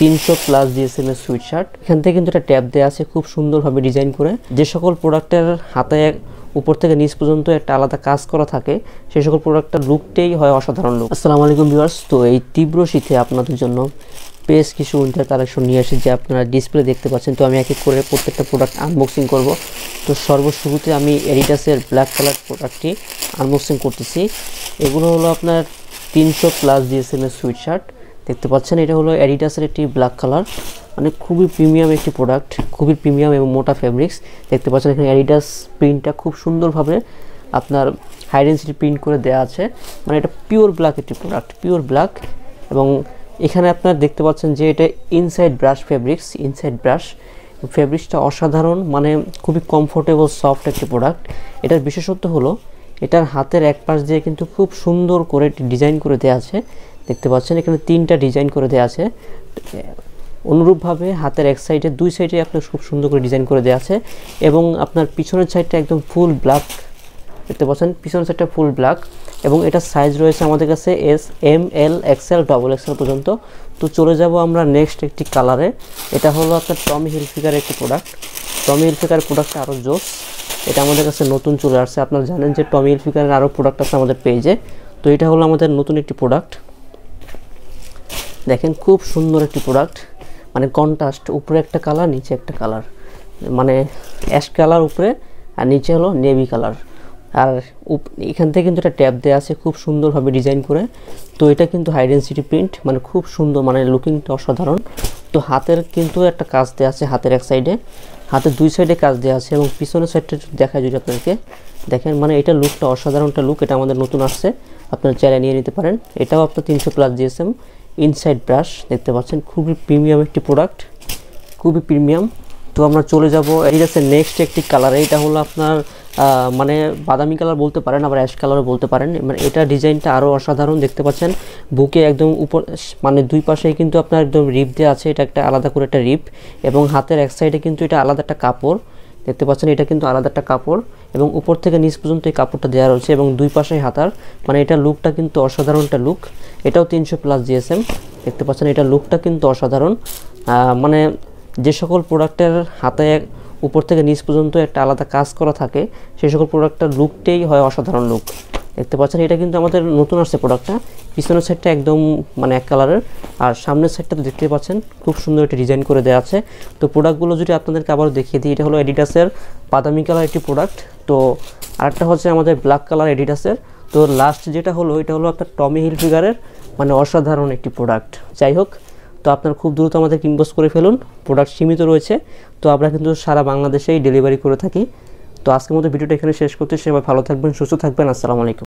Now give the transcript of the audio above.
তিনশো plus DSM এর sweatshirt এখান থেকে কিন্তু একটা ট্যাপ দেওয়া আছে খুব সুন্দরভাবে ডিজাইন করে যে সকল প্রোডাক্টের হাতে উপর থেকে নিচ পর্যন্ত একটা আলাদা কাজ করা থাকে সেই সকল প্রোডাক্টের লুকটাই হয় অসাধারণ লুক আসসালামু আলাইকুম ভিউয়ার্স তো এই তীব্র শীতে আপনাদের জন্য বেশ কিছু উইন্টার কালেকশন নিয়ে এসে যে আপনারা ডিসপ্লে দেখতে পাচ্ছেন তো আমি এক এক করে প্রত্যেকটা প্রোডাক্ট আনবক্সিং করব তো সর্বশুরুতে আমি এডিডাসের ব্ল্যাক কালার প্রোডাক্টটি আনবক্সিং করতেছি এগুলো হলো আপনার তিনশো প্লাস ডিএসএম এর সুইট শার্ট দেখতে পাচ্ছেন এটা হলো অ্যাডিডাসের একটি ব্ল্যাক কালার মানে খুবই প্রিমিয়াম একটি প্রোডাক্ট খুবই প্রিমিয়াম এবং মোটা ফ্যাব্রিক্স দেখতে পাচ্ছেন এখানে অ্যাডিডাস প্রিন্টটা খুব সুন্দরভাবে আপনার হাই ডেন্সিটি প্রিন্ট করে দেওয়া আছে মানে এটা পিওর ব্ল্যাক একটি প্রোডাক্ট পিওর ব্ল্যাক এবং এখানে আপনার দেখতে পাচ্ছেন যে এটা inside brush fabrics inside brush ফ্যাব্রিক্সটা অসাধারণ মানে খুবই কমফোর্টেবল সফট একটি প্রোডাক্ট এটার বিশেষত্ব হলো এটার হাতের এক পাশ দিয়ে কিন্তু খুব সুন্দর করে ডিজাইন করে দেওয়া আছে দেখতে পাচ্ছেন এখানে তিনটা ডিজাইন করে দেওয়া আছে অনুরূপভাবে হাতের এক সাইডে দুই সাইডে আপনার খুব সুন্দর করে ডিজাইন করে দেওয়া আছে এবং আপনার পিছনের সাইডটা একদম ফুল ব্ল্যাক দেখতে পাচ্ছেন পিছনের সাইডটা ফুল ব্ল্যাক এবং এটার সাইজ রয়েছে আমাদের কাছে S M L XL double L পর্যন্ত তো চলে যাব আমরা নেক্সট একটি কালারে এটা হলো আপনার টমি হিলফিকার একটি প্রোডাক্ট টমি হিলফিকার প্রোডাক্টটা আরও জোস এটা আমাদের কাছে নতুন চলে আসছে আপনারা জানেন যে টমি ইলফিকারের আরও প্রোডাক্ট আছে আমাদের পেজে তো এটা হলো আমাদের নতুন একটি প্রোডাক্ট দেখেন খুব সুন্দর একটি প্রোডাক্ট মানে কন্ট্রাস্ট উপরে একটা কালার নিচে একটা কালার মানে অ্যাশ কালার উপরে আর নিচে হলো নেভি কালার আর এখান থেকে কিন্তু একটা ট্যাপ দেওয়া আছে খুব সুন্দরভাবে ডিজাইন করে তো এটা কিন্তু হাই ডেন্সিটি প্রিন্ট মানে খুব সুন্দর মানে লুকিংটা অসাধারণ তো হাতের কিন্তু একটা কাজ দেওয়া আছে হাতের এক সাইডে হাতে দুই সাইডে কাজ দেওয়া আছে এবং পিছনের সাইডটা দেখায় যদি আপনাদেরকে দেখেন মানে এটা লুকটা অসাধারণটা লুক এটা আমাদের নতুন আসছে আপনারা চাইলে নিয়ে নিতে পারেন এটাও আপনার তিনশো প্লাস জিএসএম ইনসাইড ব্রাশ দেখতে পাচ্ছেন খুবই প্রিমিয়াম একটি প্রোডাক্ট খুবই প্রিমিয়াম তো আমরা চলে যাব আছে নেক্সট একটি কালার এইটা হলো আপনার মানে বাদামি কালার বলতে পারেন আবার অ্যাশ কালারও বলতে পারেন মানে এটা ডিজাইনটা আরও অসাধারণ দেখতে পাচ্ছেন বুকে একদম উপর মানে দুই পাশে কিন্তু আপনার একদম রিপ দিয়ে আছে এটা একটা আলাদা করে একটা রিপ এবং হাতের এক সাইডে কিন্তু এটা আলাদা একটা কাপড় দেখতে পাচ্ছেন এটা কিন্তু আলাদা একটা কাপড় এবং উপর থেকে নিচ পর্যন্ত এই কাপড়টা দেওয়া রয়েছে এবং দুই পাশে হাতার মানে এটা লুকটা কিন্তু অসাধারণ একটা লুক এটাও তিনশো প্লাস জিএসএম দেখতে পাচ্ছেন এটা লুকটা কিন্তু অসাধারণ মানে যে সকল প্রোডাক্টের হাতে উপর থেকে নিচ পর্যন্ত একটা আলাদা কাজ করা থাকে সেই সকল প্রোডাক্টটার লুকটাই হয় অসাধারণ লুক দেখতে পাচ্ছেন এটা কিন্তু আমাদের নতুন আসছে প্রোডাক্টটা পিছনের সাইডটা একদম মানে এক কালারের আর সামনের সাইডটা তো দেখতে পাচ্ছেন খুব সুন্দর একটি ডিজাইন করে দেওয়া আছে তো প্রোডাক্টগুলো যদি আপনাদেরকে আবারও দেখিয়ে দিই এটা হলো এডিডাসের বাদামি কালার একটি প্রোডাক্ট তো আরেকটা হচ্ছে আমাদের ব্ল্যাক কালার এডিডাসের তো লাস্ট যেটা হলো এটা হলো একটা টমি হিল ফিগারের মানে অসাধারণ একটি প্রোডাক্ট যাই হোক তো আপনারা খুব দ্রুত আমাদের ইনবক্স করে ফেলুন প্রোডাক্ট সীমিত রয়েছে তো আমরা কিন্তু সারা বাংলাদেশেই ডেলিভারি করে থাকি তো আজকের মতো ভিডিওটা এখানে শেষ করতে সবাই ভালো থাকবেন সুস্থ থাকবেন আসসালামু আলাইকুম